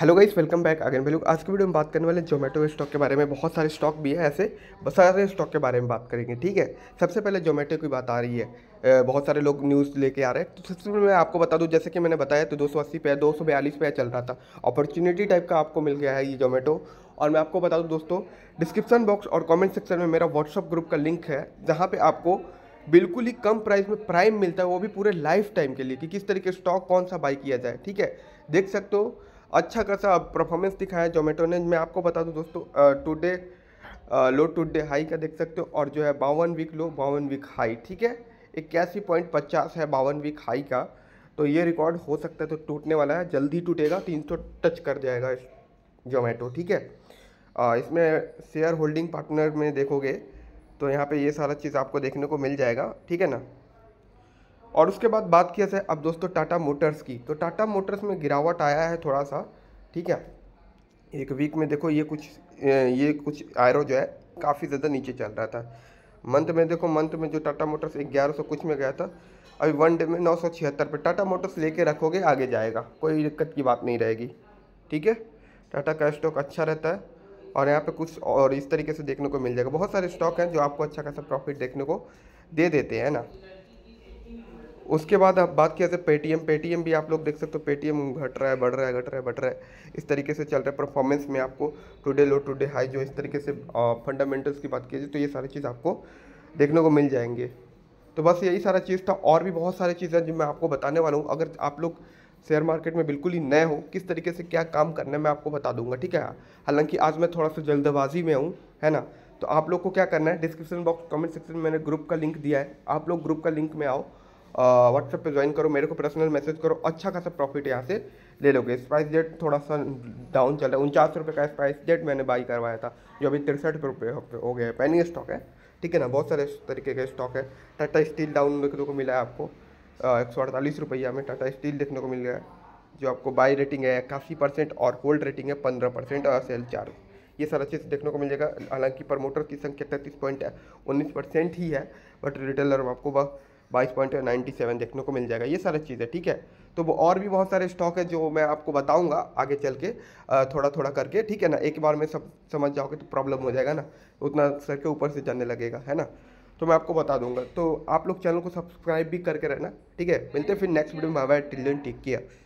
hello guys welcome back again भाई लोग आज की वीडियो में बात करने वाले जोमेटो के स्टॉक के बारे में बहुत सारे स्टॉक भी है ऐसे बस सारे स्टॉक के बारे में बात करेंगे ठीक है सबसे पहले जोमेटो की बात आ रही है बहुत सारे लोग न्यूज़ लेके आ रहे हैं तो सबसे पहले मैं आपको बता दूं जैसे कि मैंने बताया तो दो सौ अस्सी पे दो सौ बयालीस पे चल रहा था अपॉर्चुनिटी टाइप का आपको मिल गया है ये जोमेटो और मैं आपको बता दूँ दोस्तों डिस्क्रिप्सन बॉक्स और कॉमेंट सेक्शन में मेरा व्हाट्सअप ग्रुप का लिंक है जहाँ पर आपको बिल्कुल ही कम प्राइस में प्राइम मिलता है वो भी पूरे लाइफ टाइम के लिए कि किस तरीके स्टॉक कौन सा बाई किया जाए ठीक है देख सकते हो अच्छा खासा परफॉर्मेंस दिखाया जोमेटो ने मैं आपको बता दूँ दोस्तों टुडे लो टुडे हाई का देख सकते हो और जो है बावन वीक लो बावन वीक हाई ठीक है इक्यासी पॉइंट पचास है बावन वीक हाई का तो ये रिकॉर्ड हो सकता है तो टूटने वाला है जल्दी टूटेगा तीन सौ टच कर जाएगा जोमेटो ठीक है आ, इसमें शेयर होल्डिंग पार्टनर में देखोगे तो यहाँ पे ये सारा चीज़ आपको देखने को मिल जाएगा ठीक है ना और उसके बाद बात किया जाए अब दोस्तों टाटा मोटर्स की तो टाटा मोटर्स में गिरावट आया है थोड़ा सा ठीक है एक वीक में देखो ये कुछ ये कुछ आयरो जो है काफ़ी ज़्यादा नीचे चल रहा था मंथ में देखो मंथ में जो टाटा मोटर्स ग्यारह सौ कुछ में गया था अभी वन डे में नौ सौ छिहत्तर पर टाटा मोटर्स लेके रखोगे आगे जाएगा कोई दिक्कत की बात नहीं रहेगी ठीक है टाटा का स्टॉक अच्छा रहता है और यहाँ पे कुछ और इस तरीके से देखने को मिल जाएगा बहुत सारे स्टॉक हैं जो आपको अच्छा खासा प्रॉफिट देखने को दे देते हैं ना उसके बाद अब बात किया जाए पेटीएम पेटीएम भी आप लोग देख सकते हो पेटीएम घट रहा है बढ़ रहा है घट रहा है बढ़ रहा है इस तरीके से चल रहा है परफॉर्मेंस में आपको टुडे लो टुडे हाई जो इस तरीके से फंडामेंटल्स की बात की जाए तो ये सारी चीज़ आपको देखने को मिल जाएंगे तो बस यही सारा चीज़ था और भी बहुत सारी चीज़ें जो मैं आपको बताने वाला हूँ अगर आप लोग शेयर मार्केट में बिल्कुल ही नए हो किस तरीके से क्या काम करना है मैं आपको बता दूंगा ठीक है हालांकि आज मैं थोड़ा सा जल्दबाजी में हूँ है ना तो आप लोग को क्या करना है डिस्क्रिप्शन बॉक्स कमेंट सेक्शन में मैंने ग्रुप का लिंक दिया है आप लोग ग्रुप का लिंक में आओ व्हाट्सएप पे ज्वाइन करो मेरे को पर्सनल मैसेज करो अच्छा खासा प्रॉफिट यहाँ से ले लोगे स्पाइस जेट थोड़ा सा डाउन चल रहा है उनचास रुपये का स्पाइस जेट मैंने बाई करवाया था जो अभी तिरसठ रुपये हो गया है पैनिंग स्टॉक है ठीक है ना बहुत सारे तरीके के स्टॉक है टाटा स्टील डाउन देखने को मिला है आपको एक सौ अड़तालीस रुपया में टाटा स्टील देखने को मिल गया है जो आपको बाई रेटिंग है इक्यासी परसेंट और होल्ड रेटिंग है पंद्रह परसेंट और सेल चार्ज ये सारा चीज़ देखने को मिलेगा हालांकि प्रमोटर की संख्या तैंतीस पॉइंट उन्नीस परसेंट ही है बट रिटेलर आपको बस बाईस पॉइंट नाइन्टी सेवन देखने को मिल जाएगा ये सारा चीज़ है ठीक है तो वो और भी बहुत सारे स्टॉक है जो मैं आपको बताऊंगा आगे चल के थोड़ा थोड़ा करके ठीक है ना एक बार में सब समझ जाओगे तो प्रॉब्लम हो जाएगा ना उतना सर के ऊपर से जानने लगेगा है ना तो मैं आपको बता दूंगा तो आप लोग चैनल को सब्सक्राइब भी करके रहना ठीक है मिलते फिर नेक्स्ट वीडियो में हवा टिल टिक केयर